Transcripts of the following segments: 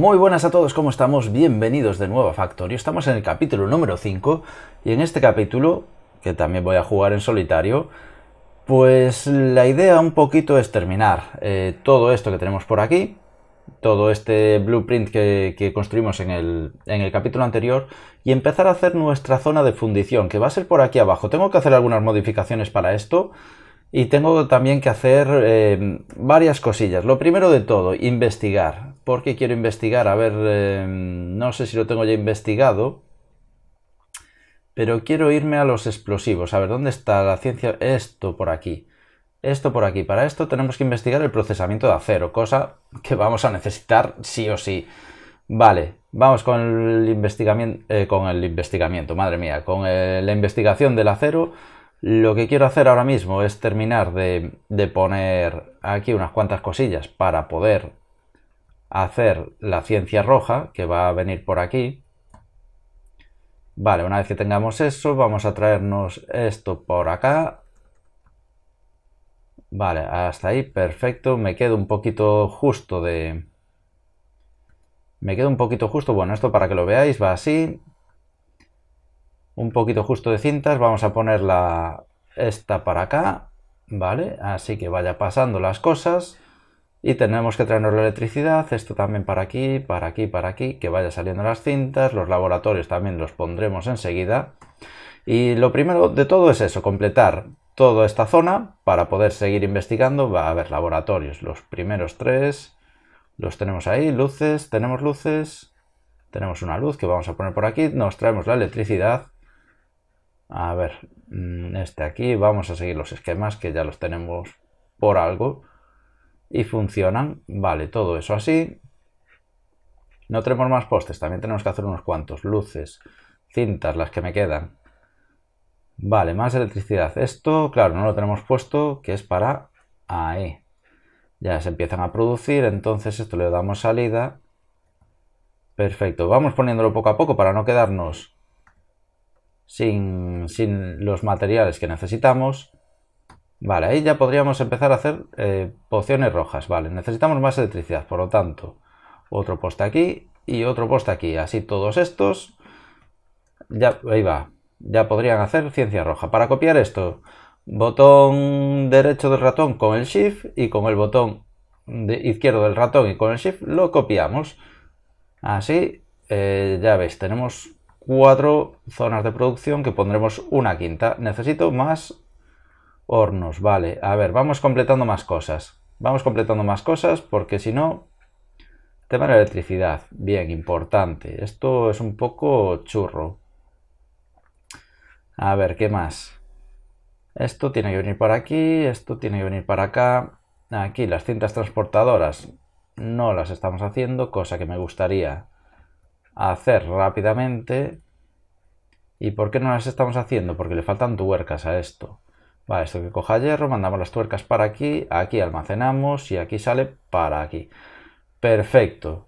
Muy buenas a todos, ¿cómo estamos? Bienvenidos de nuevo a Factorio. Estamos en el capítulo número 5 y en este capítulo, que también voy a jugar en solitario, pues la idea un poquito es terminar eh, todo esto que tenemos por aquí, todo este blueprint que, construimos en el, en el, capítulo anterior y empezar a hacer nuestra zona de fundición, que va a ser por aquí abajo. Tengo que hacer algunas modificaciones para esto y tengo también que hacer eh, varias cosillas. Lo primero de todo, investigar porque quiero investigar. A ver, eh, no sé si lo tengo ya investigado, pero quiero irme a los explosivos. A ver, ¿dónde está la ciencia? Esto por aquí. Esto por aquí. Para esto tenemos que investigar el procesamiento de acero, cosa que vamos a necesitar sí o sí. Vale, vamos con el investigamiento, eh, con el investigamiento, madre mía, con la investigación del acero. Lo que quiero hacer ahora mismo es terminar de poner aquí unas cuantas cosillas para poder hacer la ciencia roja, que va a venir por aquí. Vale, una vez que tengamos eso, vamos a traernos esto por acá. Vale, hasta ahí, perfecto. Me quedo un poquito justo de... Me quedo un poquito justo, bueno, esto para que lo veáis va así. Un poquito justo de cintas, vamos a poner la... esta para acá, ¿vale? Así que vaya pasando las cosas y tenemos que traernos la electricidad, esto también para aquí, para aquí, para aquí, que vaya saliendo las cintas, los laboratorios también los pondremos enseguida. Y lo primero de todo es eso, completar toda esta zona para poder seguir investigando. Va a haber laboratorios, los primeros tres los tenemos ahí, luces, tenemos luces, tenemos una luz que vamos a poner por aquí, nos traemos la electricidad. A ver, mm, este aquí, vamos a seguir los esquemas que ya los tenemos por algo y funcionan. Vale, todo eso así. No tenemos más postes, también tenemos que hacer unos cuantos. Luces, cintas, las que me quedan. Vale, más electricidad. Esto, claro, no lo tenemos puesto, que es para ahí. E. Ya se empiezan a producir, entonces esto le damos salida. Perfecto, vamos poniéndolo poco a poco para no quedarnos sin, sin los materiales que necesitamos. Vale, ahí ya podríamos empezar a hacer eh, pociones rojas. Vale, necesitamos más electricidad, por lo tanto, otro poste aquí y otro poste aquí. Así todos estos, ya, ahí va, ya podrían hacer ciencia roja. Para copiar esto, botón derecho del ratón con el shift y con el botón de izquierdo del ratón y con el shift lo copiamos. Así, eh, ya veis, tenemos cuatro zonas de producción que pondremos una quinta. Necesito más Hornos, vale. A ver, vamos completando más cosas. Vamos completando más cosas porque si no... Tema de electricidad. Bien, importante. Esto es un poco churro. A ver, ¿qué más? Esto tiene que venir para aquí, esto tiene que venir para acá. Aquí las cintas transportadoras no las estamos haciendo, cosa que me gustaría hacer rápidamente. ¿Y por qué no las estamos haciendo? Porque le faltan tuercas a esto. Vale, esto que coja hierro, mandamos las tuercas para aquí, aquí almacenamos y aquí sale para aquí. Perfecto.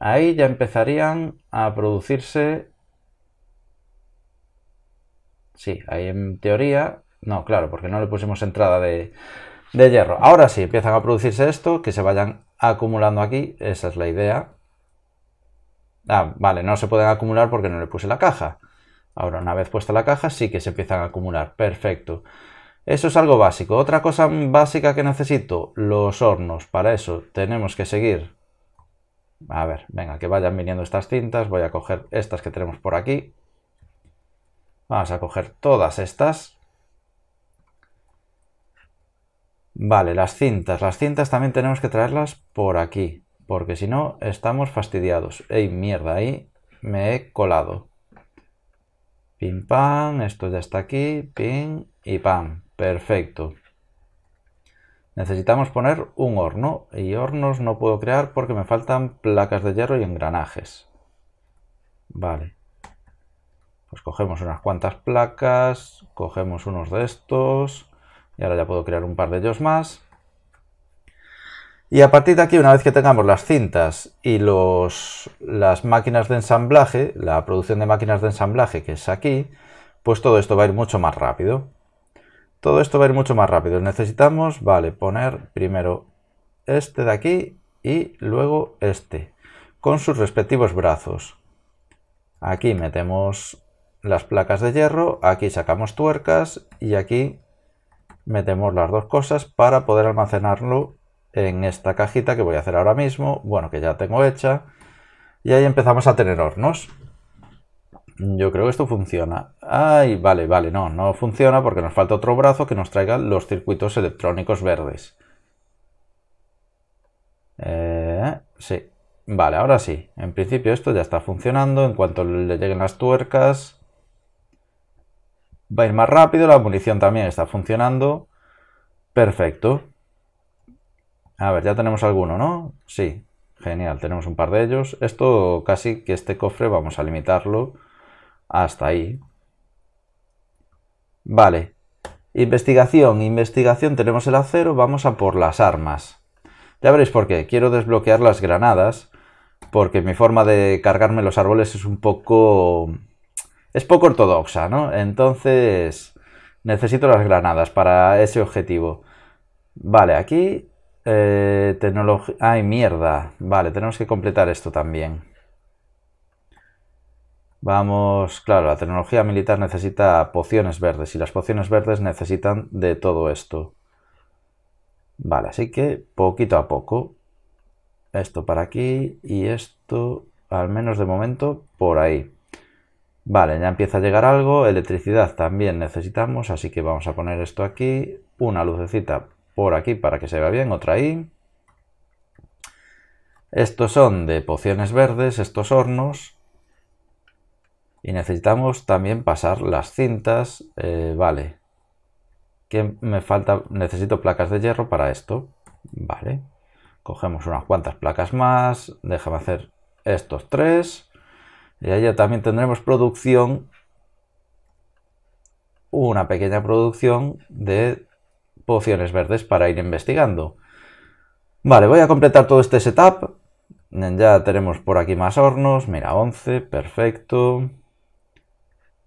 Ahí ya empezarían a producirse... Sí, ahí en teoría... No, claro, porque no le pusimos entrada de, de hierro. Ahora sí, empiezan a producirse esto, que se vayan acumulando aquí, esa es la idea. Ah, vale, no se pueden acumular porque no le puse la caja. Ahora, una vez puesta la caja, sí que se empiezan a acumular. Perfecto. Eso es algo básico. Otra cosa básica que necesito, los hornos. Para eso tenemos que seguir. A ver, venga, que vayan viniendo estas cintas. Voy a coger estas que tenemos por aquí. Vamos a coger todas estas. Vale, las cintas. Las cintas también tenemos que traerlas por aquí. Porque si no, estamos fastidiados. ¡Ey, mierda! Ahí me he colado. Pim, pam, esto ya está aquí, pim y pam. Perfecto. Necesitamos poner un horno y hornos no puedo crear porque me faltan placas de hierro y engranajes. Vale. Pues cogemos unas cuantas placas, cogemos unos de estos y ahora ya puedo crear un par de ellos más. Y a partir de aquí, una vez que tengamos las cintas y los, las máquinas de ensamblaje, la producción de máquinas de ensamblaje que es aquí, pues todo esto va a ir mucho más rápido. Todo esto va a ir mucho más rápido. Necesitamos, vale, poner primero este de aquí y luego este, con sus respectivos brazos. Aquí metemos las placas de hierro, aquí sacamos tuercas y aquí metemos las dos cosas para poder almacenarlo en esta cajita que voy a hacer ahora mismo, bueno, que ya tengo hecha, y ahí empezamos a tener hornos. Yo creo que esto funciona. Ay, vale, vale, no, no funciona porque nos falta otro brazo que nos traiga los circuitos electrónicos verdes. Eh, sí, vale, ahora sí. En principio esto ya está funcionando. En cuanto le lleguen las tuercas, va a ir más rápido. La munición también está funcionando. Perfecto. A ver, ya tenemos alguno, ¿no? Sí, genial, tenemos un par de ellos. Esto casi que este cofre vamos a limitarlo hasta ahí. Vale, investigación, investigación, tenemos el acero, vamos a por las armas. Ya veréis por qué, quiero desbloquear las granadas, porque mi forma de cargarme los árboles es un poco... es poco ortodoxa, ¿no? Entonces necesito las granadas para ese objetivo. Vale, aquí eh, tecnología... ¡Ay, mierda! Vale, tenemos que completar esto también. Vamos, claro, la tecnología militar necesita pociones verdes y las pociones verdes necesitan de todo esto. Vale, así que poquito a poco. Esto para aquí y esto, al menos de momento, por ahí. Vale, ya empieza a llegar algo. Electricidad también necesitamos, así que vamos a poner esto aquí. Una lucecita por aquí para que se vea bien, otra ahí. Estos son de pociones verdes, estos hornos. Y necesitamos también pasar las cintas. Eh, vale. ¿Qué me falta? Necesito placas de hierro para esto. Vale. Cogemos unas cuantas placas más. Déjame hacer estos tres. Y allá también tendremos producción. Una pequeña producción de pociones verdes para ir investigando. Vale, voy a completar todo este setup. Ya tenemos por aquí más hornos. Mira, 11, perfecto.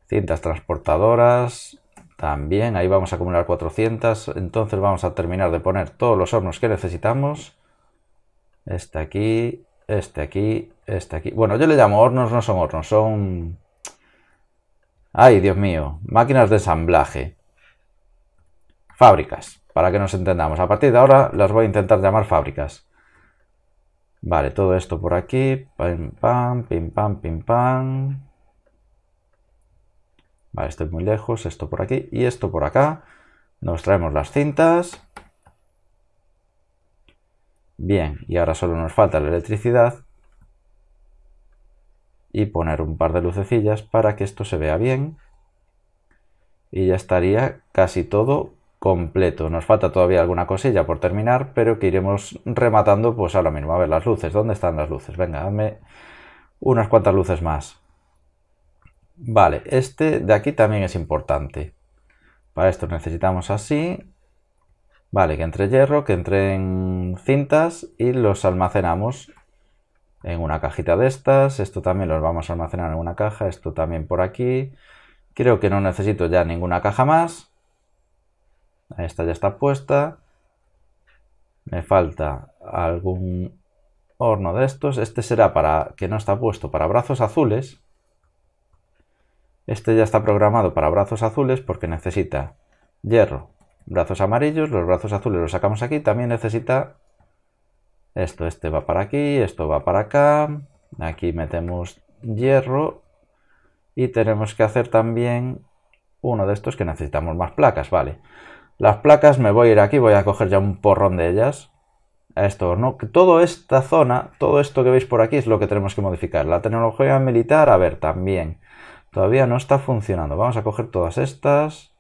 Cintas transportadoras. También, ahí vamos a acumular 400. Entonces vamos a terminar de poner todos los hornos que necesitamos. Este aquí, este aquí, este aquí. Bueno, yo le llamo hornos, no son hornos, son... ¡Ay, Dios mío! Máquinas de ensamblaje. Fábricas, para que nos entendamos. A partir de ahora las voy a intentar llamar fábricas. Vale, todo esto por aquí. Pim, pam, pim, pam, pim, pam. Vale, estoy muy lejos. Esto por aquí y esto por acá. Nos traemos las cintas. Bien, y ahora solo nos falta la electricidad y poner un par de lucecillas para que esto se vea bien. Y ya estaría casi todo completo. Nos falta todavía alguna cosilla por terminar, pero que iremos rematando pues ahora mismo. A ver, las luces, ¿dónde están las luces? Venga, dame unas cuantas luces más. Vale, este de aquí también es importante. Para esto necesitamos así. Vale, que entre hierro, que entre cintas y los almacenamos en una cajita de estas. Esto también los vamos a almacenar en una caja, esto también por aquí. Creo que no necesito ya ninguna caja más. Esta ya está puesta. Me falta algún horno de estos. Este será para que no está puesto para brazos azules. Este ya está programado para brazos azules porque necesita hierro, brazos amarillos, los brazos azules los sacamos aquí. También necesita esto, este va para aquí, esto va para acá. Aquí metemos hierro y tenemos que hacer también uno de estos que necesitamos más placas, vale. Las placas me voy a ir aquí, voy a coger ya un porrón de ellas. Esto, ¿no? Toda esta zona, todo esto que veis por aquí es lo que tenemos que modificar. La tecnología militar, a ver, también. Todavía no está funcionando. Vamos a coger todas estas.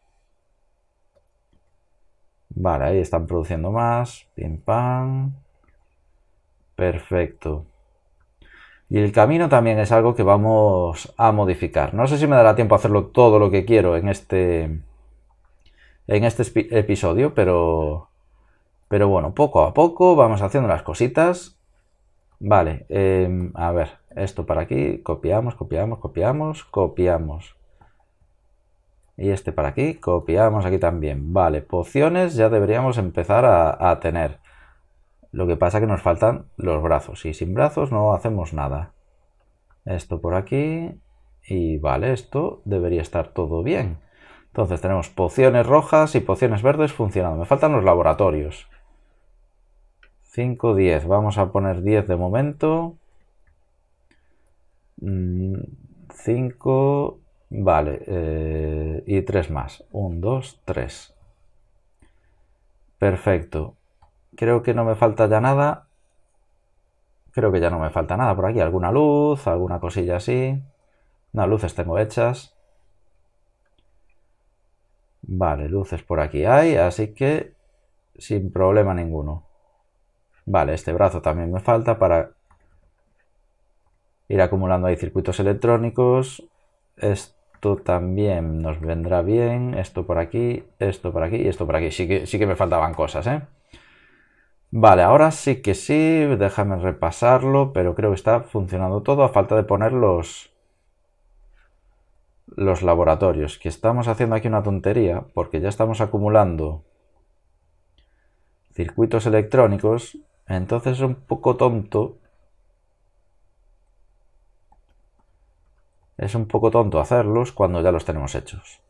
Vale, ahí están produciendo más. Pim, pam. Perfecto. Y el camino también es algo que vamos a modificar. No sé si me dará tiempo a hacerlo todo lo que quiero en este, en este episodio, pero, pero bueno, poco a poco vamos haciendo las cositas. Vale, em, a ver, esto para aquí, copiamos, copiamos, copiamos, copiamos. Y este para aquí, copiamos aquí también. Vale, pociones ya deberíamos empezar a, a tener. Lo que pasa que nos faltan los brazos y sin brazos no hacemos nada. Esto por aquí y vale, esto debería estar todo bien. Entonces tenemos pociones rojas y pociones verdes funcionando. Me faltan los laboratorios. 5, 10. Vamos a poner 10 de momento. 5, mm, vale. Eh, y 3 más. 1, 2, 3. Perfecto. Creo que no me falta ya nada. Creo que ya no me falta nada por aquí. Alguna luz, alguna cosilla así. las luces tengo hechas. Vale, luces por aquí hay, así que sin problema ninguno. Vale, este brazo también me falta para ir acumulando ahí circuitos electrónicos. Esto también nos vendrá bien. Esto por aquí, esto por aquí y esto por aquí. Sí que, sí que me faltaban cosas, ¿eh? Vale, ahora sí que sí, déjame repasarlo, pero creo que está funcionando todo a falta de poner los, los laboratorios, que estamos haciendo aquí una tontería porque ya estamos acumulando circuitos electrónicos, entonces es un poco tonto. Es un poco tonto hacerlos cuando ya los tenemos hechos.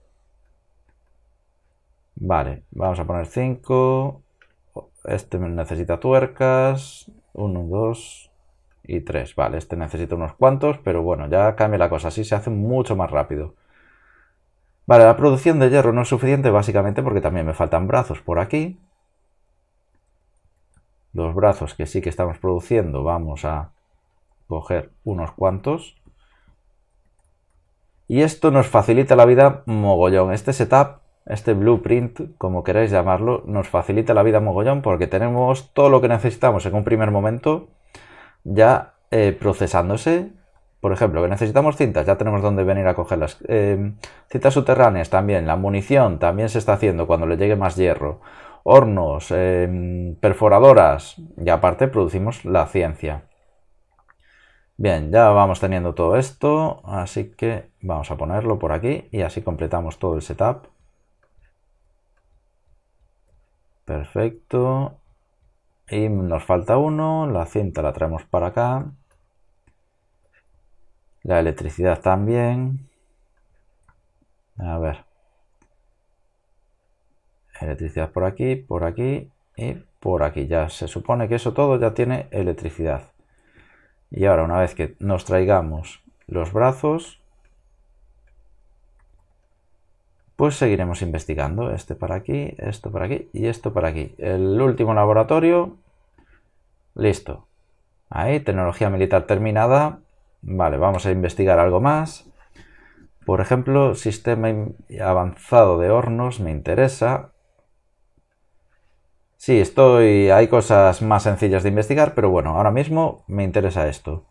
Vale, vamos a poner 5. Este necesita tuercas. 1, 2, y 3. Vale, este necesita unos cuantos, pero bueno, ya cambia la cosa. Así se hace mucho más rápido. Vale, la producción de hierro no es suficiente básicamente porque también me faltan brazos por aquí. Los brazos que sí que estamos produciendo vamos a coger unos cuantos. Y esto nos facilita la vida mogollón. Este setup, este blueprint, como queráis llamarlo, nos facilita la vida mogollón porque tenemos todo lo que necesitamos en un primer momento ya eh, procesándose. Por ejemplo, que necesitamos cintas, ya tenemos donde venir a cogerlas. las eh, cintas subterráneas también, la munición también se está haciendo cuando le llegue más hierro. Hornos, eh, perforadoras y aparte producimos la ciencia. Bien, ya vamos teniendo todo esto, así que vamos a ponerlo por aquí y así completamos todo el setup. Perfecto. Y nos falta uno, la cinta la traemos para acá. La electricidad también. A ver. Electricidad por aquí, por aquí y por aquí. Ya se supone que eso todo ya tiene electricidad. Y ahora una vez que nos traigamos los brazos, pues seguiremos investigando. Este para aquí, esto para aquí y esto para aquí. El último laboratorio Listo. Ahí, tecnología militar terminada. Vale, vamos a investigar algo más. Por ejemplo, sistema avanzado de hornos me interesa. Sí, estoy. Hay cosas más sencillas de investigar, pero bueno, ahora mismo me interesa esto.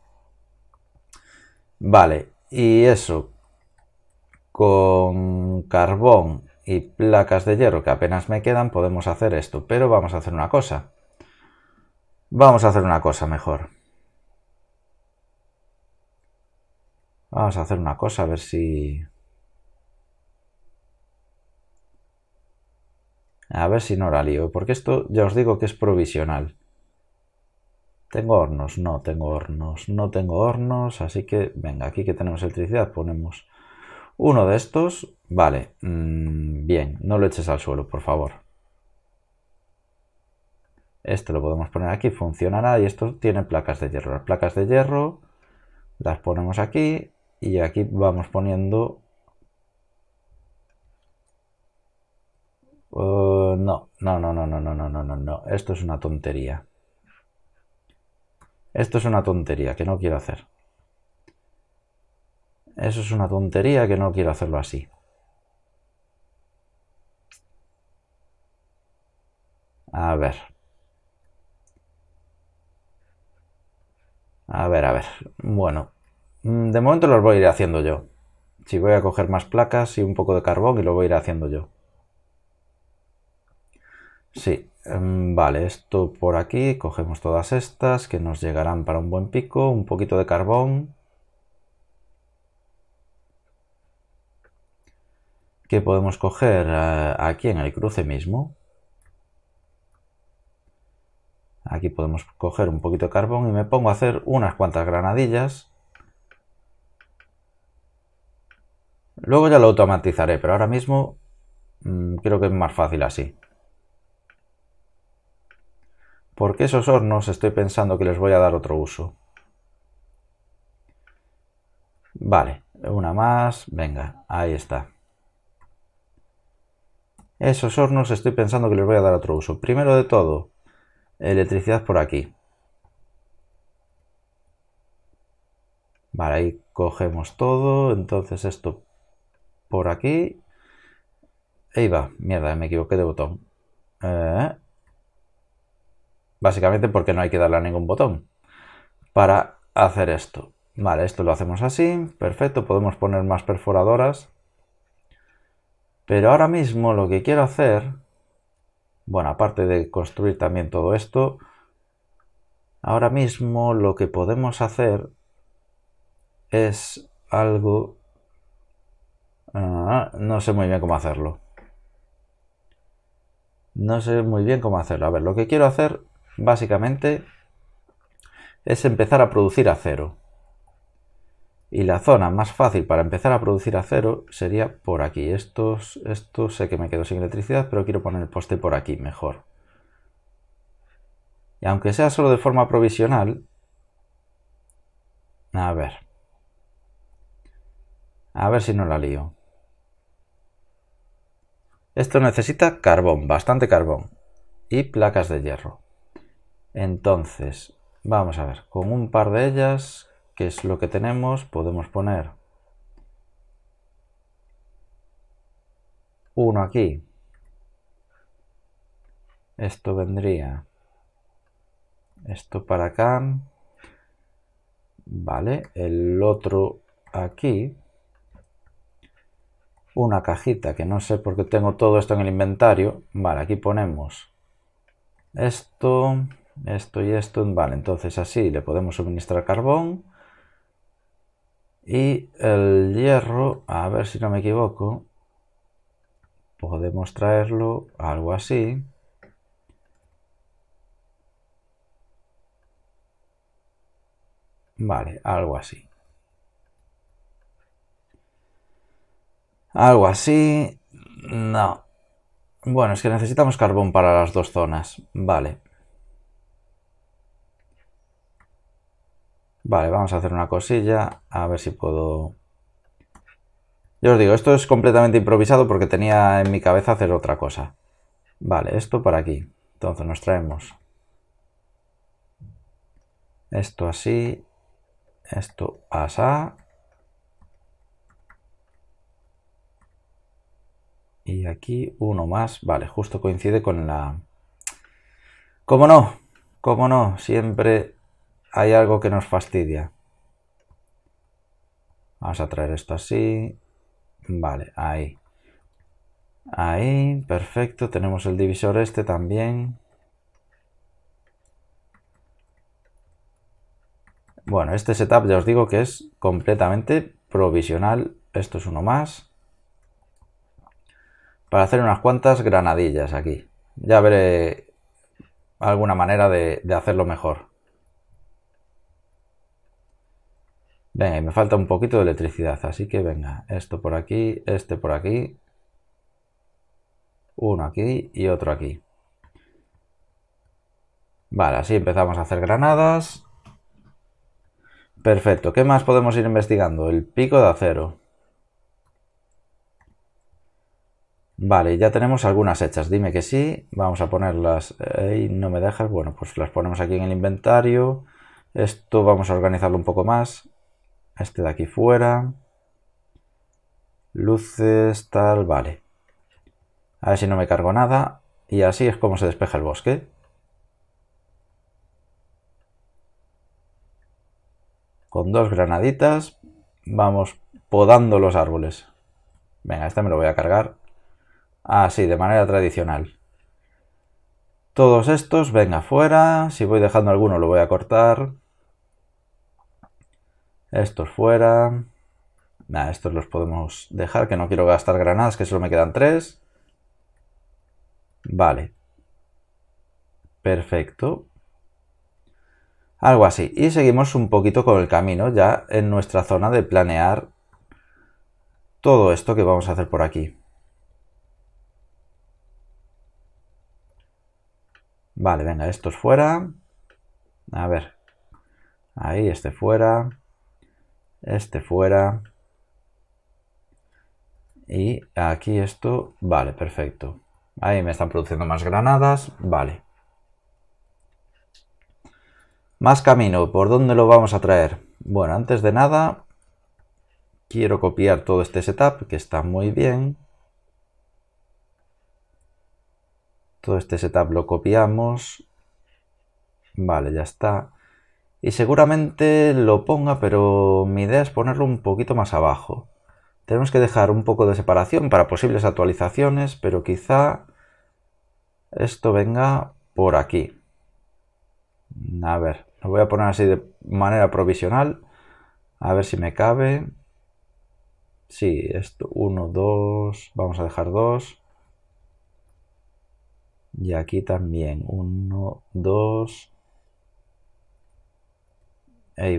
Vale, y eso. Con carbón y placas de hierro que apenas me quedan, podemos hacer esto. Pero vamos a hacer una cosa. Vamos a hacer una cosa mejor. Vamos a hacer una cosa, a ver si... A ver si no la lío, porque esto ya os digo que es provisional. ¿Tengo hornos? No tengo hornos. No tengo hornos, así que venga, aquí que tenemos electricidad ponemos uno de estos. Vale, mm, bien, no lo eches al suelo, por favor. Esto lo podemos poner aquí, funcionará y esto tiene placas de hierro. Las placas de hierro las ponemos aquí y aquí vamos poniendo... no, no, no, no, no, no, no, no, no, no. Esto es una tontería. Esto es una tontería que no quiero hacer. Eso es una tontería que no quiero hacerlo así. A ver, A ver, a ver. Bueno, mm, de momento los voy a ir haciendo yo. Si voy a coger más placas y un poco de carbón y lo voy a ir haciendo yo. Sí, em, vale, esto por aquí, cogemos todas estas que nos llegarán para un buen pico, un poquito de carbón. ¿Qué podemos coger eh, aquí en el cruce mismo? Aquí podemos coger un poquito de carbón y me pongo a hacer unas cuantas granadillas. Luego ya lo automatizaré, pero ahora mismo mm, creo que es más fácil así. Porque esos hornos estoy pensando que les voy a dar otro uso. Vale, una más. Venga, ahí está. Esos hornos estoy pensando que les voy a dar otro uso. Primero de todo, electricidad por aquí. Vale, ahí cogemos todo. Entonces esto por aquí. Ahí va. Mierda, me equivoqué de botón. Eh, básicamente porque no hay que darle a ningún botón para hacer esto. Vale, esto lo hacemos así. Perfecto. Podemos poner más perforadoras. Pero ahora mismo lo que quiero hacer bueno, aparte de construir también todo esto, ahora mismo lo que podemos hacer es algo... Ah, no sé muy bien cómo hacerlo. No sé muy bien cómo hacerlo. A ver, lo que quiero hacer básicamente es empezar a producir acero. Y la zona más fácil para empezar a producir acero sería por aquí. Estos, esto sé que me quedo sin electricidad, pero quiero poner el poste por aquí mejor. Y aunque sea solo de forma provisional... A ver. A ver si no la lío. Esto necesita carbón, bastante carbón. Y placas de hierro. Entonces, vamos a ver, con un par de ellas que es lo que tenemos, podemos poner uno aquí. Esto vendría. Esto para acá. Vale, el otro aquí. Una cajita, que no sé por qué tengo todo esto en el inventario. Vale, aquí ponemos esto, esto y esto. Vale, entonces así le podemos suministrar carbón. Y el hierro, a ver si no me equivoco, podemos traerlo algo así. Vale, algo así. Algo así. No. Bueno, es que necesitamos carbón para las dos zonas. Vale. Vale, vamos a hacer una cosilla, a ver si puedo... Yo os digo, esto es completamente improvisado porque tenía en mi cabeza hacer otra cosa. Vale, esto para aquí. Entonces nos traemos esto así, esto pasa. Y aquí uno más. Vale, justo coincide con la... ¿Cómo no? ¿Cómo no? Siempre hay algo que nos fastidia. Vamos a traer esto así. Vale, ahí. Ahí, perfecto. Tenemos el divisor este también. Bueno, este setup ya os digo que es completamente provisional. Esto es uno más. Para hacer unas cuantas granadillas aquí. Ya veré alguna manera de, de hacerlo mejor. Venga, me falta un poquito de electricidad, así que venga, esto por aquí, este por aquí, uno aquí y otro aquí. Vale, así empezamos a hacer granadas. Perfecto, ¿qué más podemos ir investigando? El pico de acero. Vale, ya tenemos algunas hechas, dime que sí, vamos a ponerlas, no me dejas, bueno, pues las ponemos aquí en el inventario, esto vamos a organizarlo un poco más, este de aquí fuera. Luces, tal, vale. A ver si no me cargo nada. Y así es como se despeja el bosque. Con dos granaditas vamos podando los árboles. Venga, este me lo voy a cargar. Así, ah, de manera tradicional. Todos estos, venga, fuera. Si voy dejando alguno lo voy a cortar. Estos fuera. Nada, estos los podemos dejar, que no quiero gastar granadas, que solo me quedan tres. Vale. Perfecto. Algo así. Y seguimos un poquito con el camino, ya en nuestra zona de planear todo esto que vamos a hacer por aquí. Vale, venga, estos fuera. A ver. Ahí, este fuera este fuera. Y aquí esto, vale, perfecto. Ahí me están produciendo más granadas, vale. Más camino, ¿por dónde lo vamos a traer? Bueno, antes de nada, quiero copiar todo este setup, que está muy bien. Todo este setup lo copiamos. Vale, ya está. Y seguramente lo ponga, pero mi idea es ponerlo un poquito más abajo. Tenemos que dejar un poco de separación para posibles actualizaciones, pero quizá esto venga por aquí. A ver, lo voy a poner así de manera provisional. A ver si me cabe. Sí, esto, Uno, dos. vamos a dejar dos. Y aquí también, Uno, dos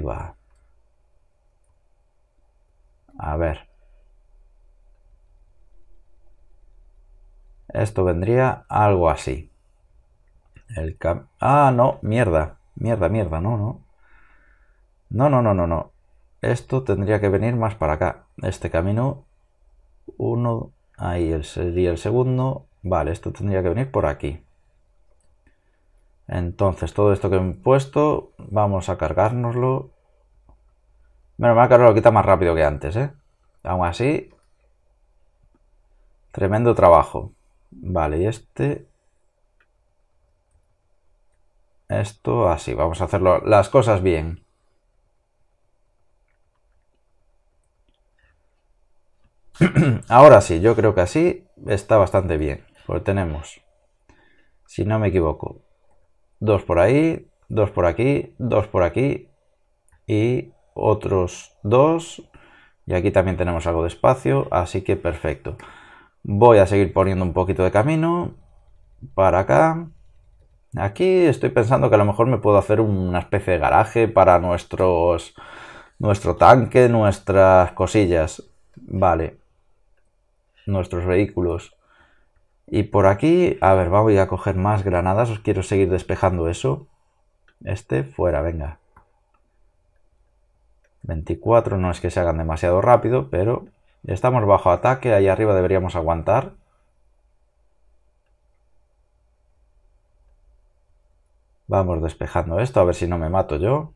va. A ver. Esto vendría algo así. El Ah, no, mierda. Mierda, mierda, no, no. No, no, no, no, no. Esto tendría que venir más para acá. Este camino. Uno. Ahí sería el segundo. Vale, esto tendría que venir por aquí. Entonces, todo esto que he puesto, vamos a cargárnoslo. Menos mal que ahora lo quita más rápido que antes, ¿eh? Aún así, tremendo trabajo. Vale, y este... Esto así, vamos a hacerlo las cosas bien. Ahora sí, yo creo que así está bastante bien. Porque tenemos, si no me equivoco, dos por ahí, dos por aquí, dos por aquí y otros dos. Y aquí también tenemos algo de espacio, así que perfecto. Voy a seguir poniendo un poquito de camino para acá. Aquí estoy pensando que a lo mejor me puedo hacer una especie de garaje para nuestros, nuestro tanque, nuestras cosillas. Vale. Nuestros vehículos. Y por aquí, a ver, voy a coger más granadas. Os quiero seguir despejando eso. Este, fuera, venga. 24, no es que se hagan demasiado rápido, pero estamos bajo ataque. Ahí arriba deberíamos aguantar. Vamos despejando esto, a ver si no me mato yo.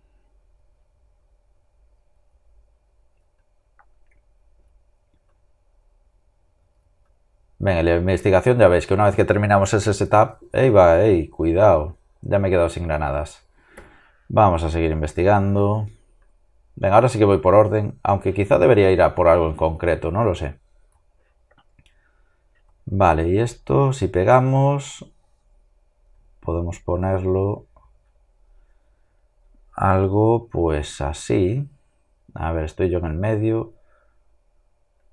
Venga, la investigación ya veis que una vez que terminamos ese setup, ¡ey, va, ey, cuidado! Ya me he quedado sin granadas. Vamos a seguir investigando. Venga, ahora sí que voy por orden, aunque quizá debería ir a por algo en concreto, no lo sé. Vale, y esto, si pegamos, podemos ponerlo algo pues así. A ver, estoy yo en el medio.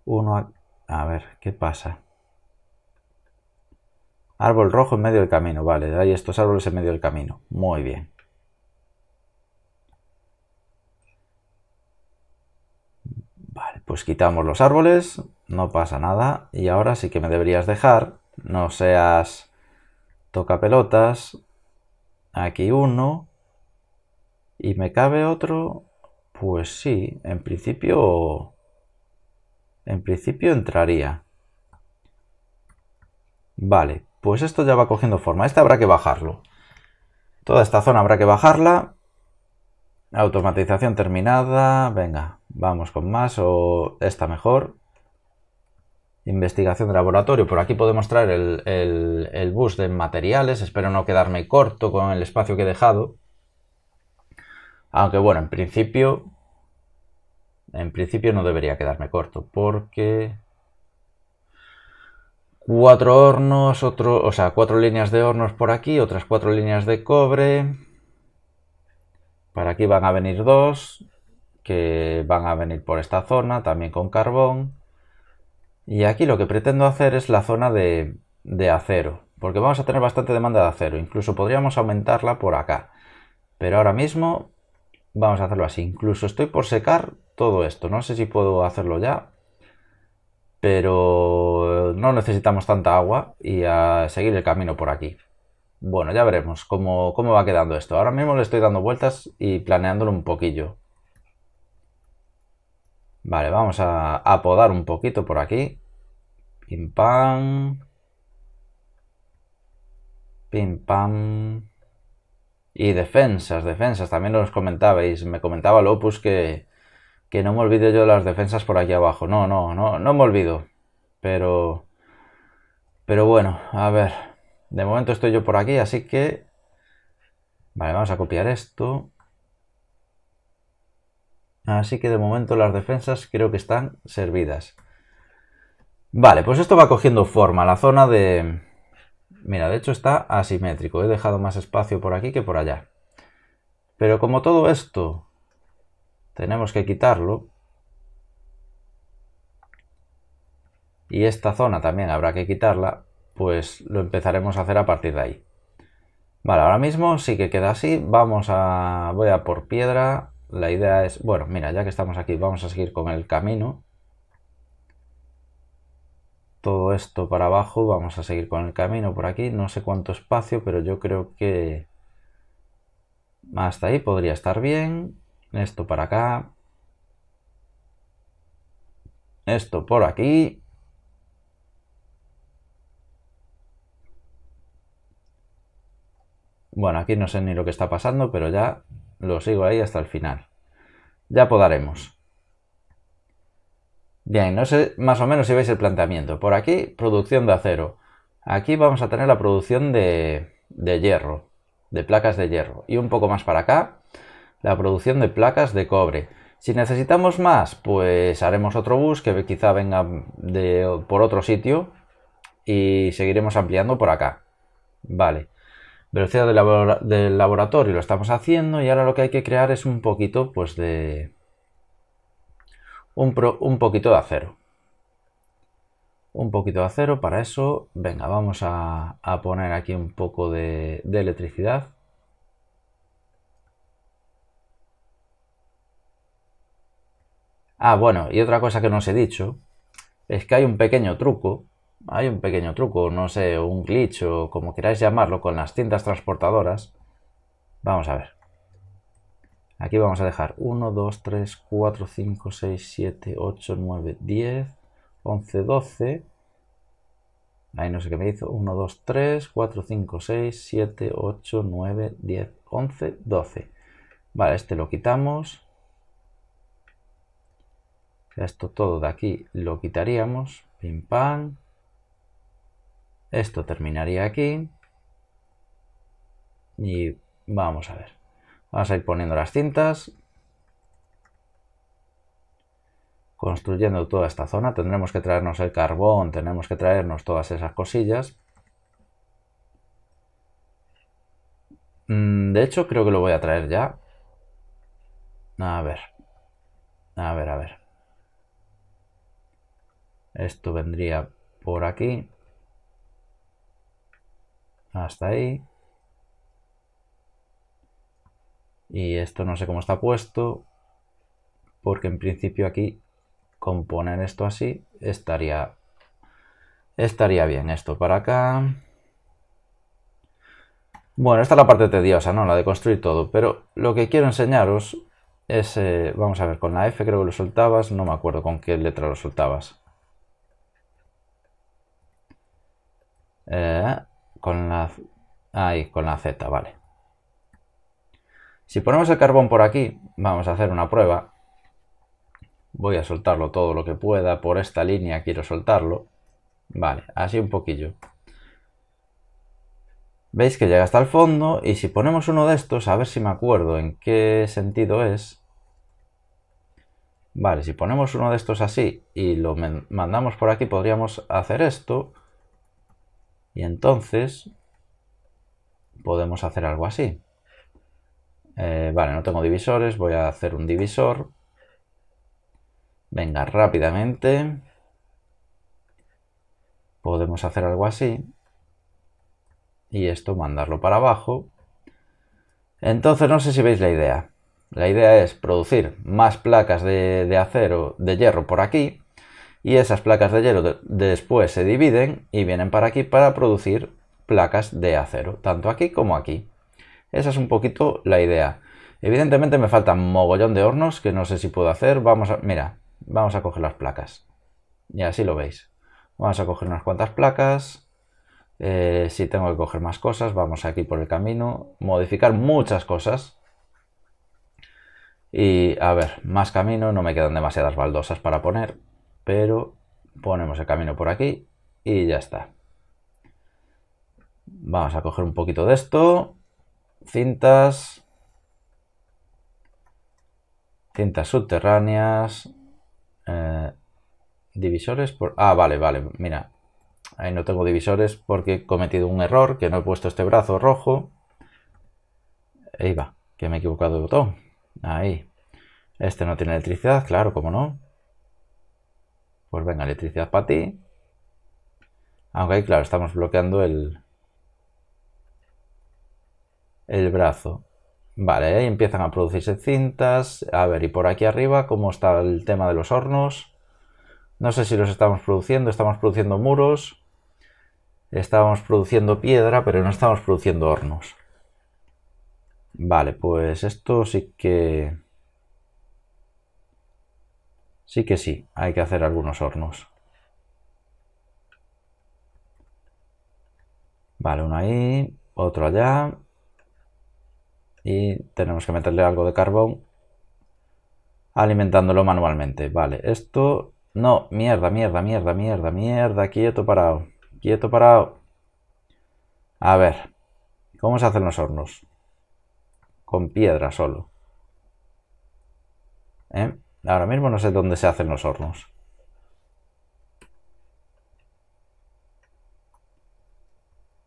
Uno, a, a ver, ¿qué pasa? Árbol rojo en medio del camino, vale, De ahí estos árboles en medio del camino. Muy bien. Vale, pues quitamos los árboles, no pasa nada. Y ahora sí que me deberías dejar, no seas toca pelotas. Aquí uno. ¿Y me cabe otro? Pues sí, en principio... En principio entraría. Vale, pues esto ya va cogiendo forma. Este habrá que bajarlo. Toda esta zona habrá que bajarla. Automatización terminada. Venga, vamos con más o esta mejor. Investigación de laboratorio. Por aquí puedo mostrar el, el bus de materiales. Espero no quedarme corto con el espacio que he dejado. Aunque bueno, en principio... En principio no debería quedarme corto porque cuatro hornos, otro, o sea, cuatro líneas de hornos por aquí, otras cuatro líneas de cobre. Para aquí van a venir dos, que van a venir por esta zona, también con carbón. Y aquí lo que pretendo hacer es la zona de, de acero, porque vamos a tener bastante demanda de acero, incluso podríamos aumentarla por acá. Pero ahora mismo vamos a hacerlo así, incluso estoy por secar todo esto, no sé si puedo hacerlo ya, pero no necesitamos tanta agua y a seguir el camino por aquí. Bueno, ya veremos cómo, va quedando esto. Ahora mismo le estoy dando vueltas y planeándolo un poquillo. Vale, vamos a apodar un poquito por aquí. Pim pam. Pim pam. Y defensas, defensas. También os comentabais. Me comentaba Lopus que, que no me olvido yo de las defensas por aquí abajo. No, no, no, no me olvido. Pero. Pero bueno, a ver. De momento estoy yo por aquí, así que. Vale, vamos a copiar esto. Así que de momento las defensas creo que están servidas. Vale, pues esto va cogiendo forma. La zona de... Mira, de hecho está asimétrico. He dejado más espacio por aquí que por allá. Pero como todo esto tenemos que quitarlo. Y esta zona también habrá que quitarla, pues lo empezaremos a hacer a partir de ahí. Vale, ahora mismo sí que queda así. Vamos a... voy a por piedra. La idea es... bueno, mira, ya que estamos aquí, vamos a seguir con el camino. Todo esto para abajo, vamos a seguir con el camino por aquí. No sé cuánto espacio, pero yo creo que... Hasta ahí podría estar bien. Esto para acá. Esto por aquí. Bueno, aquí no sé ni lo que está pasando, pero ya lo sigo ahí hasta el final. Ya podaremos. Bien, no sé más o menos si veis el planteamiento. Por aquí, producción de acero. Aquí vamos a tener la producción de, de hierro, de placas de hierro. Y un poco más para acá, la producción de placas de cobre. Si necesitamos más, pues haremos otro bus que quizá venga de, por otro sitio y seguiremos ampliando por acá. Vale. Velocidad del, laboratorio lo estamos haciendo y ahora lo que hay que crear es un poquito, pues de... Un, poquito de acero. Un poquito de acero, para eso, venga, vamos a, poner aquí un poco de electricidad. Ah, bueno, y otra cosa que no os he dicho es que hay un pequeño truco, hay un pequeño truco, no sé, un glitch o como queráis llamarlo, con las cintas transportadoras. Vamos a ver. Aquí vamos a dejar 1, 2, 3, 4, 5, 6, 7, 8, 9, 10, 11, 12. Ahí no sé qué me hizo. 1, 2, 3, 4, 5, 6, 7, 8, 9, 10, 11, 12. Vale, este lo quitamos. Esto todo de aquí lo quitaríamos. Pim pam. Esto terminaría aquí. Y vamos a ver. Vamos a ir poniendo las cintas. Construyendo toda esta zona. Tendremos que traernos el carbón. Tenemos que traernos todas esas cosillas. Mm, de hecho, creo que lo voy a traer ya. A ver. A ver, a ver. Esto vendría por aquí. Hasta ahí. Y esto no sé cómo está puesto. Porque en principio aquí, con poner esto así, estaría, estaría bien. Esto para acá. Bueno, esta es la parte tediosa, ¿no? La de construir todo. Pero lo que quiero enseñaros es... Eh, vamos a ver, con la F creo que lo soltabas. No me acuerdo con qué letra lo soltabas. Eh, con la... Ahí, con la Z, vale. Si ponemos el carbón por aquí, vamos a hacer una prueba. Voy a soltarlo todo lo que pueda. Por esta línea quiero soltarlo. Vale, así un poquillo. Veis que llega hasta el fondo y si ponemos uno de estos, a ver si me acuerdo en qué sentido es. Vale, si ponemos uno de estos así y lo mandamos por aquí, podríamos hacer esto. Y entonces podemos hacer algo así. Eh, vale, no tengo divisores, voy a hacer un divisor. Venga, rápidamente. Podemos hacer algo así. Y esto mandarlo para abajo. Entonces no sé si veis la idea. La idea es producir más placas de, de acero, de hierro por aquí y esas placas de hielo después se dividen y vienen para aquí para producir placas de acero, tanto aquí como aquí. Esa es un poquito la idea. Evidentemente me faltan mogollón de hornos que no sé si puedo hacer. Vamos a, mira, vamos a coger las placas. Y así lo veis. Vamos a coger unas cuantas placas. Eh, si tengo que coger más cosas, vamos aquí por el camino. Modificar muchas cosas. Y a ver, más camino, no me quedan demasiadas baldosas para poner pero ponemos el camino por aquí y ya está. Vamos a coger un poquito de esto, cintas, cintas subterráneas, eh, divisores por... Ah, vale, vale, mira, ahí no tengo divisores porque he cometido un error, que no he puesto este brazo rojo. Ahí va, que me he equivocado de botón. Ahí. Este no tiene electricidad, claro, como no. Pues venga, electricidad para ti. Aunque ahí, claro, estamos bloqueando el, el brazo. Vale, ahí empiezan a producirse cintas. A ver, y por aquí arriba, ¿cómo está el tema de los hornos? No sé si los estamos produciendo, estamos produciendo muros, estamos produciendo piedra, pero no estamos produciendo hornos. Vale, pues esto sí que... Sí que sí, hay que hacer algunos hornos. Vale, uno ahí, otro allá. Y tenemos que meterle algo de carbón alimentándolo manualmente. Vale, esto... No, mierda, mierda, mierda, mierda, mierda, quieto, parado, quieto, parado. A ver, ¿cómo se hacen los hornos? Con piedra solo. ¿Eh? Ahora mismo no sé dónde se hacen los hornos.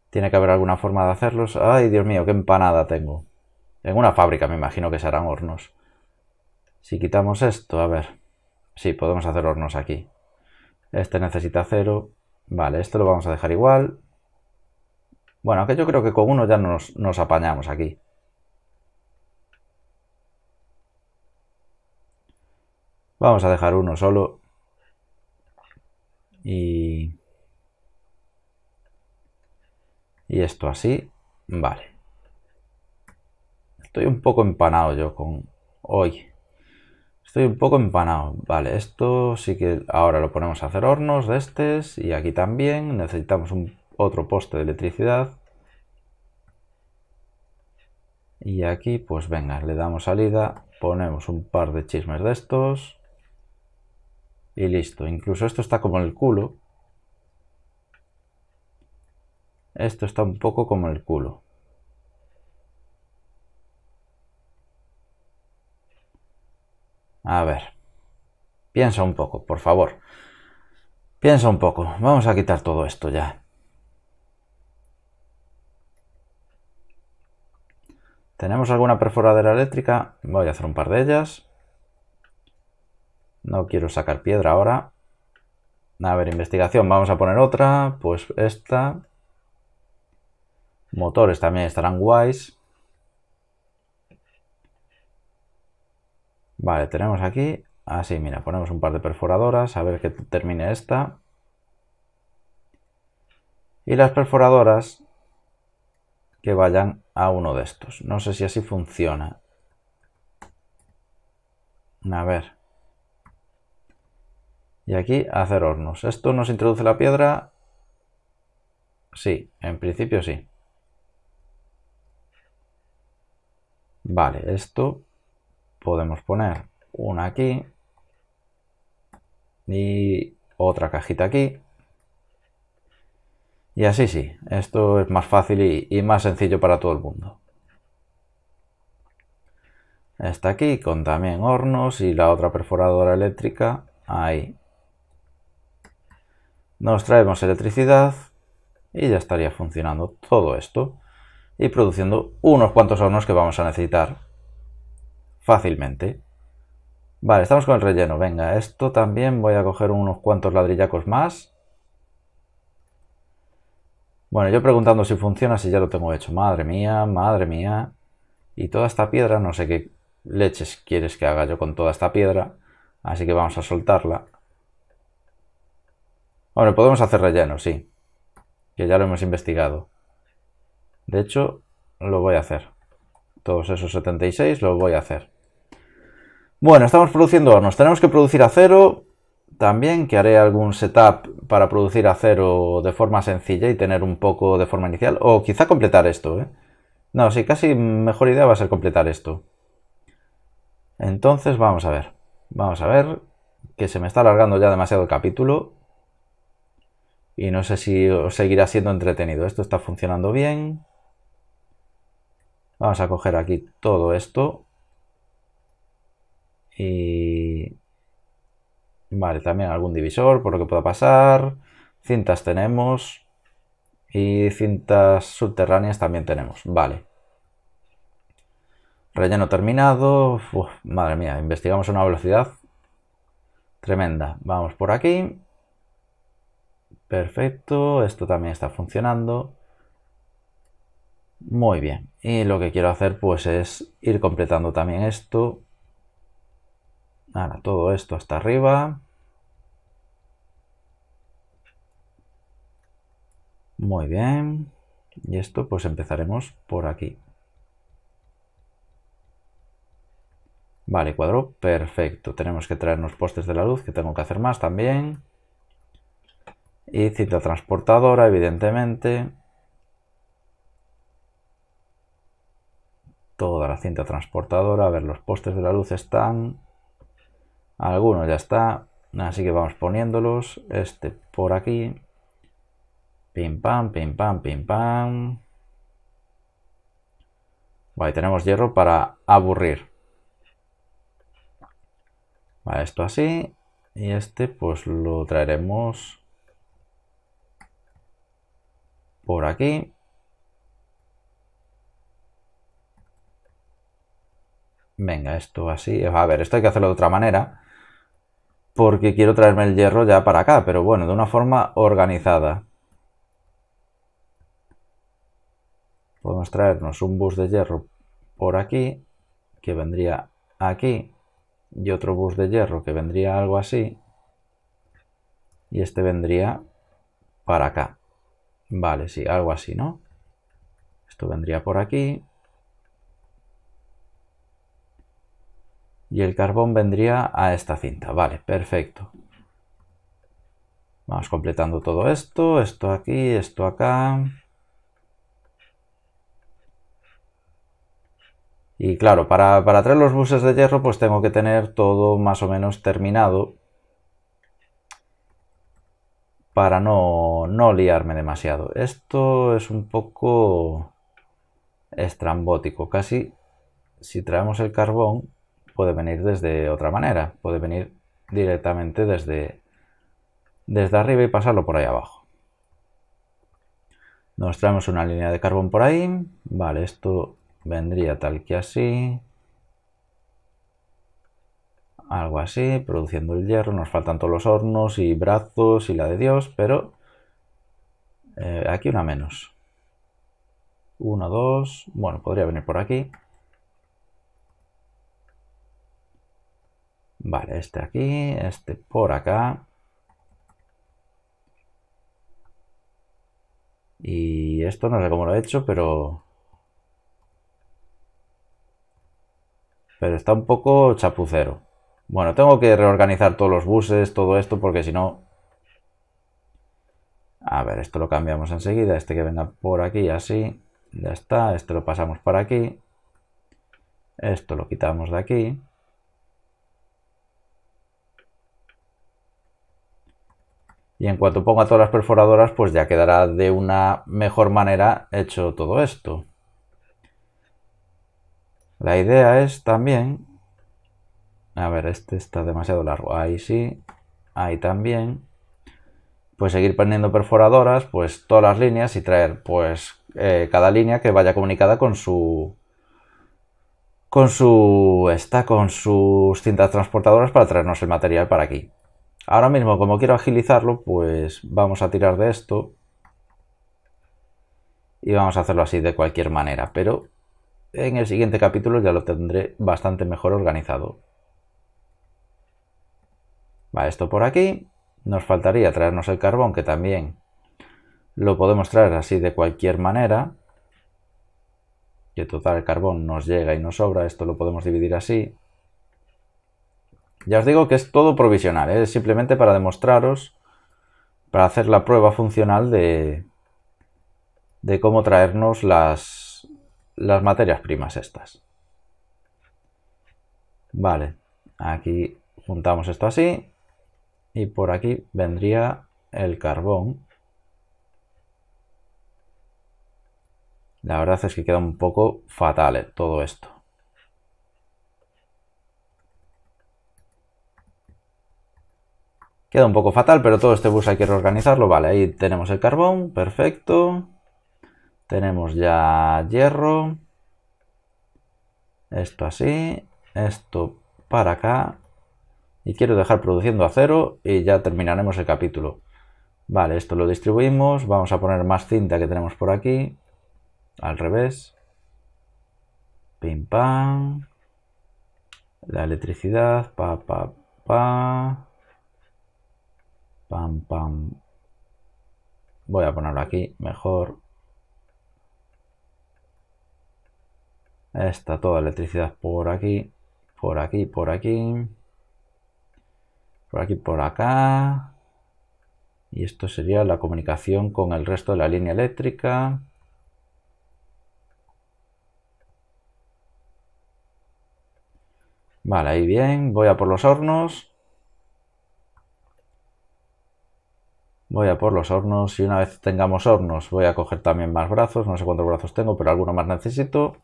Tiene que haber alguna forma de hacerlos. Ay, Dios mío, qué empanada tengo. En una fábrica me imagino que se harán hornos. Si quitamos esto, a ver. Sí, podemos hacer hornos aquí. Este necesita cero. Vale, esto lo vamos a dejar igual. Bueno, aunque yo creo que con uno ya nos, nos apañamos aquí. Vamos a dejar uno solo. Y... Y esto así. Vale. Estoy un poco empanado yo con hoy. Estoy un poco empanado. Vale, esto sí que ahora lo ponemos a hacer hornos de estos. Y aquí también necesitamos un, otro poste de electricidad. Y aquí, pues venga, le damos salida. Ponemos un par de chismes de estos. Y listo. Incluso esto está como el culo. Esto está un poco como el culo. A ver. Piensa un poco, por favor. Piensa un poco. Vamos a quitar todo esto ya. ¿Tenemos alguna perforadora eléctrica? Voy a hacer un par de ellas. No quiero sacar piedra ahora. A ver, investigación. Vamos a poner otra. Pues esta. Motores también estarán guays. Vale, tenemos aquí. Así, ah, mira, ponemos un par de perforadoras. A ver que termine esta. Y las perforadoras que vayan a uno de estos. No sé si así funciona. A ver. Y aquí hacer hornos. ¿Esto nos introduce la piedra? Sí, en principio sí. Vale, esto podemos poner una aquí y otra cajita aquí. Y así sí, esto es más fácil y, más sencillo para todo el mundo. Está aquí con también hornos y la otra perforadora eléctrica ahí nos traemos electricidad y ya estaría funcionando todo esto y produciendo unos cuantos hornos que vamos a necesitar fácilmente. Vale, estamos con el relleno. Venga, esto también voy a coger unos cuantos ladrillacos más. Bueno, yo preguntando si funciona, si ya lo tengo hecho. Madre mía, madre mía. Y toda esta piedra, no sé qué leches quieres que haga yo con toda esta piedra. Así que vamos a soltarla. Hombre, podemos hacer relleno, sí. Que ya lo hemos investigado. De hecho, lo voy a hacer. Todos esos 76 lo voy a hacer. Bueno, estamos produciendo hornos. Tenemos que producir acero. También que haré algún setup para producir acero de forma sencilla y tener un poco de forma inicial. O quizá completar esto, ¿eh? No, sí, casi mejor idea va a ser completar esto. Entonces, vamos a ver. Vamos a ver que se me está alargando ya demasiado el capítulo y no sé si seguirá siendo entretenido. Esto está funcionando bien. Vamos a coger aquí todo esto. Y... Vale, también algún divisor por lo que pueda pasar. Cintas tenemos. Y cintas subterráneas también tenemos. Vale. Relleno terminado. madre mía, investigamos a una velocidad tremenda. Vamos por aquí. Perfecto, esto también está funcionando. Muy bien, y lo que quiero hacer pues es ir completando también esto. Ahora todo esto hasta arriba. Muy bien. Y esto pues empezaremos por aquí. Vale, cuadro perfecto. Tenemos que traernos postes de la luz, que tengo que hacer más también. Y cinta transportadora, evidentemente. Toda la cinta transportadora. A ver, los postes de la luz están. Algunos ya está. Así que vamos poniéndolos. Este por aquí. Pim pam, pim pam, pim pam. Vale, tenemos hierro para aburrir. Vale, esto así. Y este pues lo traeremos por aquí. Venga, esto así. A ver, esto hay que hacerlo de otra manera. Porque quiero traerme el hierro ya para acá. Pero bueno, de una forma organizada. Podemos traernos un bus de hierro por aquí. Que vendría aquí. Y otro bus de hierro que vendría algo así. Y este vendría para acá. Vale, sí, algo así, ¿no? Esto vendría por aquí. Y el carbón vendría a esta cinta. Vale, perfecto. Vamos completando todo esto, esto aquí, esto acá. Y claro, para, para traer los buses de hierro pues tengo que tener todo más o menos terminado para no, no liarme demasiado. Esto es un poco estrambótico, casi si traemos el carbón puede venir desde otra manera, puede venir directamente desde, desde arriba y pasarlo por ahí abajo. Nos traemos una línea de carbón por ahí, vale, esto vendría tal que así, algo así, produciendo el hierro, nos faltan todos los hornos y brazos y la de Dios, pero eh, aquí una menos. Uno, dos, bueno, podría venir por aquí. Vale, este aquí, este por acá. Y esto no sé cómo lo he hecho, pero... Pero está un poco chapucero. Bueno, tengo que reorganizar todos los buses, todo esto, porque si no... A ver, esto lo cambiamos enseguida, este que venga por aquí, así, ya está, este lo pasamos por aquí, esto lo quitamos de aquí. Y en cuanto ponga todas las perforadoras, pues ya quedará de una mejor manera hecho todo esto. La idea es también a ver, este está demasiado largo. Ahí sí. Ahí también. Pues seguir poniendo perforadoras, pues todas las líneas y traer, pues, eh, cada línea que vaya comunicada con su. Con su. Está con sus cintas transportadoras para traernos el material para aquí. Ahora mismo, como quiero agilizarlo, pues vamos a tirar de esto. Y vamos a hacerlo así de cualquier manera. Pero en el siguiente capítulo ya lo tendré bastante mejor organizado. Va esto por aquí. Nos faltaría traernos el carbón, que también lo podemos traer así de cualquier manera. Que total el carbón nos llega y nos sobra. Esto lo podemos dividir así. Ya os digo que es todo provisional. ¿eh? Es simplemente para demostraros, para hacer la prueba funcional de, de cómo traernos las, las materias primas estas. Vale, aquí juntamos esto así y por aquí vendría el carbón. La verdad es que queda un poco fatal eh, todo esto. Queda un poco fatal, pero todo este bus hay que reorganizarlo. Vale, ahí tenemos el carbón, perfecto. Tenemos ya hierro. Esto así, esto para acá y quiero dejar produciendo a cero y ya terminaremos el capítulo. Vale, esto lo distribuimos, vamos a poner más cinta que tenemos por aquí, al revés, pim pam, la electricidad, pa pa pa, pam pam, voy a ponerlo aquí mejor, está toda electricidad por aquí, por aquí, por aquí, por aquí, por acá. Y esto sería la comunicación con el resto de la línea eléctrica. Vale, ahí bien. Voy a por los hornos. Voy a por los hornos y una vez tengamos hornos voy a coger también más brazos. No sé cuántos brazos tengo, pero alguno más necesito.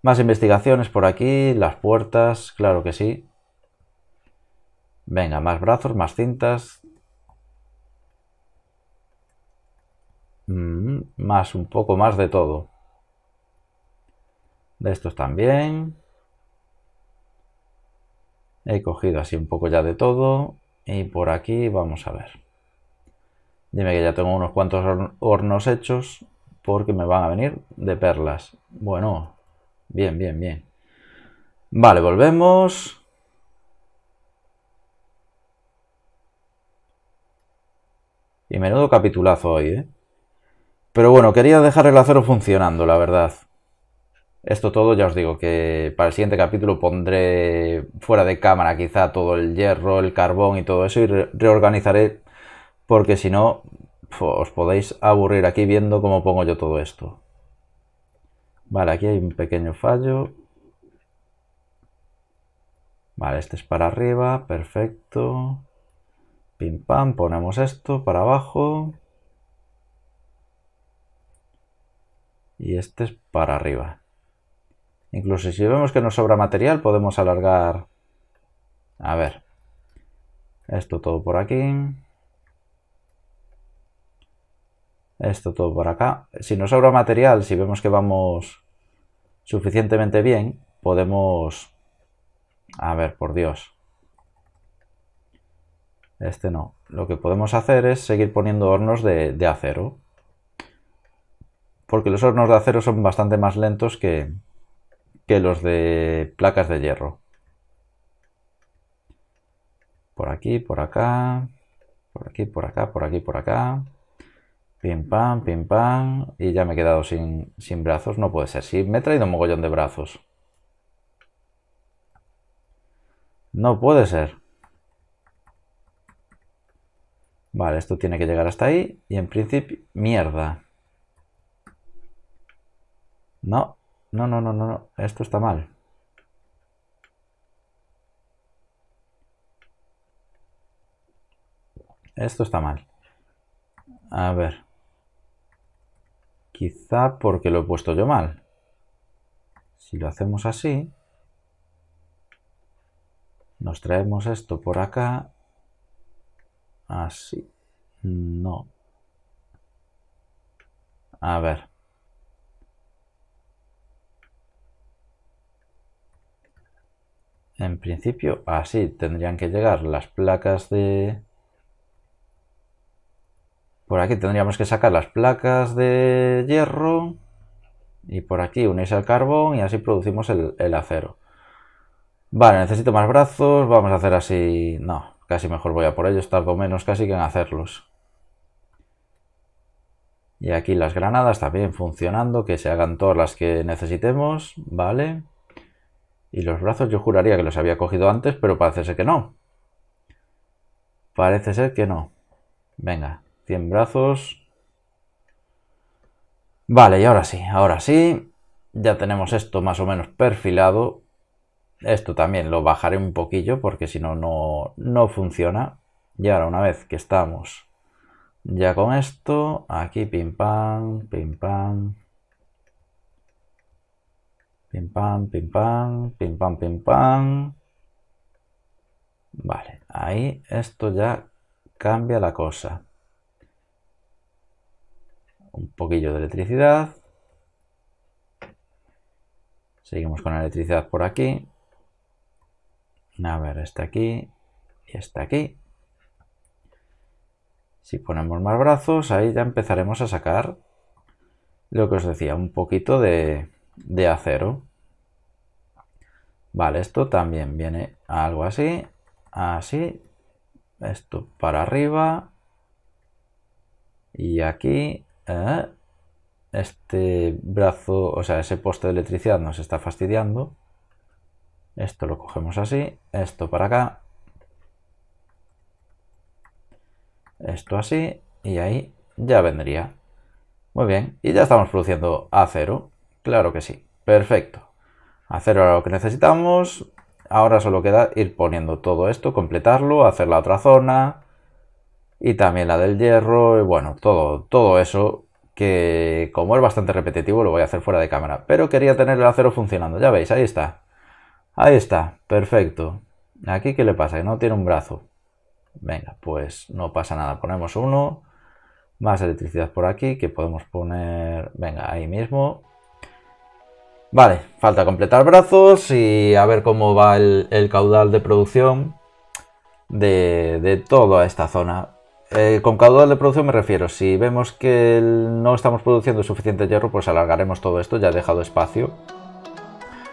Más investigaciones por aquí. Las puertas, claro que sí. Venga, más brazos, más cintas. Mm, más un poco más de todo. De estos también. He cogido así un poco ya de todo. Y por aquí vamos a ver. Dime que ya tengo unos cuantos hornos hechos porque me van a venir de perlas. Bueno, bien, bien, bien. Vale, volvemos. Y menudo capitulazo hoy, ¿eh? Pero bueno, quería dejar el acero funcionando, la verdad. Esto todo, ya os digo, que para el siguiente capítulo pondré fuera de cámara quizá todo el hierro, el carbón y todo eso y reorganizaré porque si no os podéis aburrir aquí viendo cómo pongo yo todo esto. Vale, aquí hay un pequeño fallo. Vale, este es para arriba, perfecto. Pim pam, ponemos esto para abajo. Y este es para arriba. Incluso si vemos que nos sobra material, podemos alargar... A ver. Esto todo por aquí. Esto todo por acá. Si nos sobra material, si vemos que vamos suficientemente bien, podemos... A ver, por Dios. Este no. Lo que podemos hacer es seguir poniendo hornos de, acero. Porque los hornos de acero son bastante más lentos que, los de placas de hierro. Por aquí, por acá, por aquí, por acá, por aquí, por acá. Pim pam, pim pam. Y ya me he quedado sin, brazos. No puede ser. Sí, me he traído un mogollón de brazos. No puede ser. Vale, esto tiene que llegar hasta ahí. Y en principio, mierda. No, no, no, no, no, esto está mal. Esto está mal. A ver. Quizá porque lo he puesto yo mal. Si lo hacemos así, nos traemos esto por acá Así. Ah, no. A ver. En principio, así ah, tendrían que llegar las placas de... Por aquí tendríamos que sacar las placas de hierro y por aquí unirse al carbón y así producimos el, acero. Vale, necesito más brazos, vamos a hacer así... No, Casi mejor voy a por ellos, tardo menos casi que en hacerlos. Y aquí las granadas también funcionando, que se hagan todas las que necesitemos, ¿vale? Y los brazos yo juraría que los había cogido antes, pero parece ser que no. Parece ser que no. Venga, 100 brazos. Vale, y ahora sí, ahora sí. Ya tenemos esto más o menos perfilado. Esto también lo bajaré un poquillo porque si no, no funciona. Y ahora una vez que estamos ya con esto, aquí pim pam, pim pam, pim pam, pim pam, pim pam, pim pam. Vale, ahí esto ya cambia la cosa. Un poquillo de electricidad. Seguimos con la electricidad por aquí. A ver, está aquí y está aquí. Si ponemos más brazos, ahí ya empezaremos a sacar lo que os decía, un poquito de, de acero. Vale, esto también viene algo así, así, esto para arriba y aquí eh, este brazo, o sea, ese poste de electricidad nos está fastidiando esto lo cogemos así, esto para acá, esto así y ahí ya vendría. Muy bien, y ya estamos produciendo acero, claro que sí, perfecto. Acero era lo que necesitamos, ahora solo queda ir poniendo todo esto, completarlo, hacer la otra zona y también la del hierro y bueno, todo, todo eso que como es bastante repetitivo lo voy a hacer fuera de cámara, pero quería tener el acero funcionando, ya veis, ahí está. Ahí está, perfecto. Aquí, ¿qué le pasa? Que no tiene un brazo. Venga, pues no pasa nada. Ponemos uno. Más electricidad por aquí, que podemos poner... Venga, ahí mismo. Vale, falta completar brazos y a ver cómo va el, caudal de producción de, toda esta zona. Eh, con caudal de producción me refiero, si vemos que no estamos produciendo suficiente hierro, pues alargaremos todo esto, ya he dejado espacio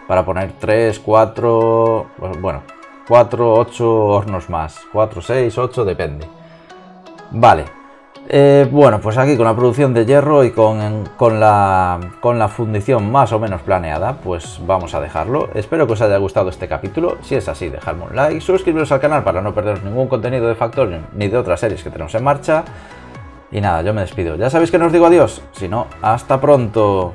para poner 3, 4, bueno, 4, 8 hornos más, 4, 6, 8, depende. Vale, eh, bueno, pues aquí con la producción de hierro y con, con, la, con la fundición más o menos planeada, pues vamos a dejarlo. Espero que os haya gustado este capítulo. Si es así, dejadme un like, suscribiros al canal para no perderos ningún contenido de Factorio ni de otras series que tenemos en marcha. Y nada, yo me despido. Ya sabéis que no os digo adiós, sino hasta pronto.